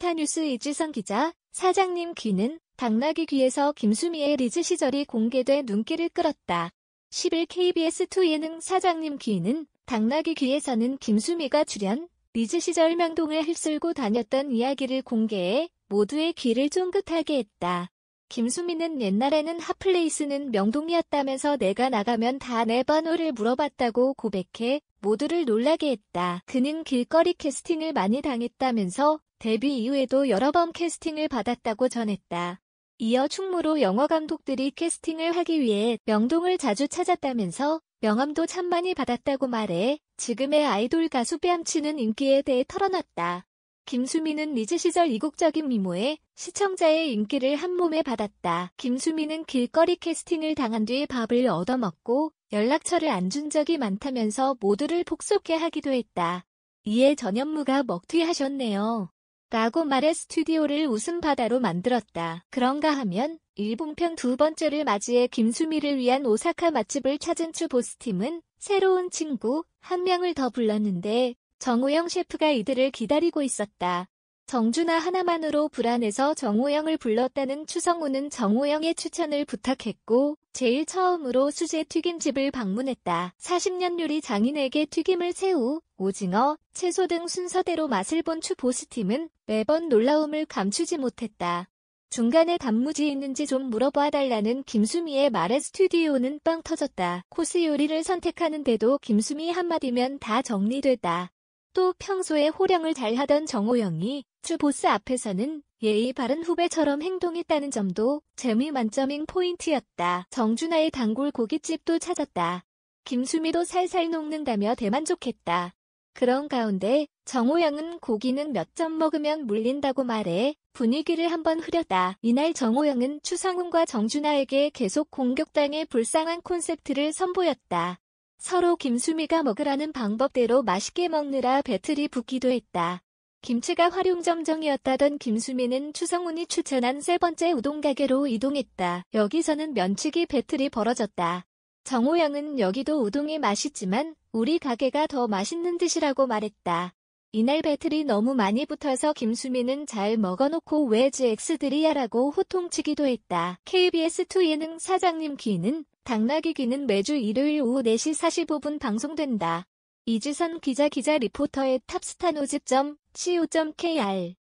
스타뉴스 이지선 기자, 사장님 귀는 당나귀 귀에서 김수미의 리즈 시절이 공개돼 눈길을 끌었다. 10일 KBS2 예능 사장님 귀는 당나귀 귀에서는 김수미가 출연, 리즈 시절 명동을 휩쓸고 다녔던 이야기를 공개해 모두의 귀를 쫑긋하게 했다. 김수미는 옛날에는 핫플레이스는 명동이었다면서 내가 나가면 다 내 번호를 물어봤다고 고백해 모두를 놀라게 했다. 그는 길거리 캐스팅을 많이 당했다면서 데뷔 이후에도 여러 번 캐스팅을 받았다고 전했다. 이어 충무로 영화 감독들이 캐스팅을 하기 위해 명동을 자주 찾았다면서 명함도 참 많이 받았다고 말해 지금의 아이돌 가수 뺨치는 인기에 대해 털어놨다. 김수미는 리즈 시절 이국적인 미모에 시청자의 인기를 한몸에 받았다. 김수미는 길거리 캐스팅을 당한 뒤 밥을 얻어먹고 연락처를 안 준 적이 많다면서 모두를 폭소케 하기도 했다. 이에 전현무가 먹튀하셨네요. 라고 말해 스튜디오를 웃음바다로 만들었다. 그런가 하면 일본편 두 번째를 맞이해 김수미를 위한 오사카 맛집을 찾은 추보스팀은 새로운 친구 한 명을 더 불렀는데 정우영 셰프가 이들을 기다리고 있었다. 정준하 하나만으로 불안해서 정호영을 불렀다는 추성우는 정호영의 추천을 부탁했고 제일 처음으로 수제 튀김집을 방문했다. 40년 요리 장인에게 튀김을 새우, 오징어, 채소 등 순서대로 맛을 본 추보스팀은 매번 놀라움을 감추지 못했다. 중간에 단무지 있는지 좀 물어봐 달라는 김수미의 말에 스튜디오는 빵 터졌다. 코스 요리를 선택하는데도 김수미 한마디면 다 정리됐다. 또 평소에 호령을 잘하던 정호영이 주 보스 앞에서는 예의 바른 후배처럼 행동했다는 점도 재미 만점인 포인트였다. 정준하의 단골 고깃집도 찾았다. 김수미도 살살 녹는다며 대만족했다. 그런 가운데 정호영은 고기는 몇 점 먹으면 물린다고 말해 분위기를 한번 흐렸다. 이날 정호영은 추상훈과 정준하에게 계속 공격당해 불쌍한 콘셉트를 선보였다. 서로 김수미가 먹으라는 방법대로 맛있게 먹느라 배틀이 붙기도 했다. 김치가 활용점정이었다던 김수민은 추성훈이 추천한 세 번째 우동 가게로 이동했다. 여기서는 면치기 배틀이 벌어졌다. 정호영은 여기도 우동이 맛있지만 우리 가게가 더 맛있는 듯이라고 말했다. 이날 배틀이 너무 많이 붙어서 김수민은 잘 먹어놓고 왜 GX들이야라고 호통치기도 했다. KBS2 예능 사장님 귀는 당나귀 귀는 매주 일요일 오후 4시 45분 방송된다. 이지선 기자 기자 리포터의 탑스타 노집점 co.kr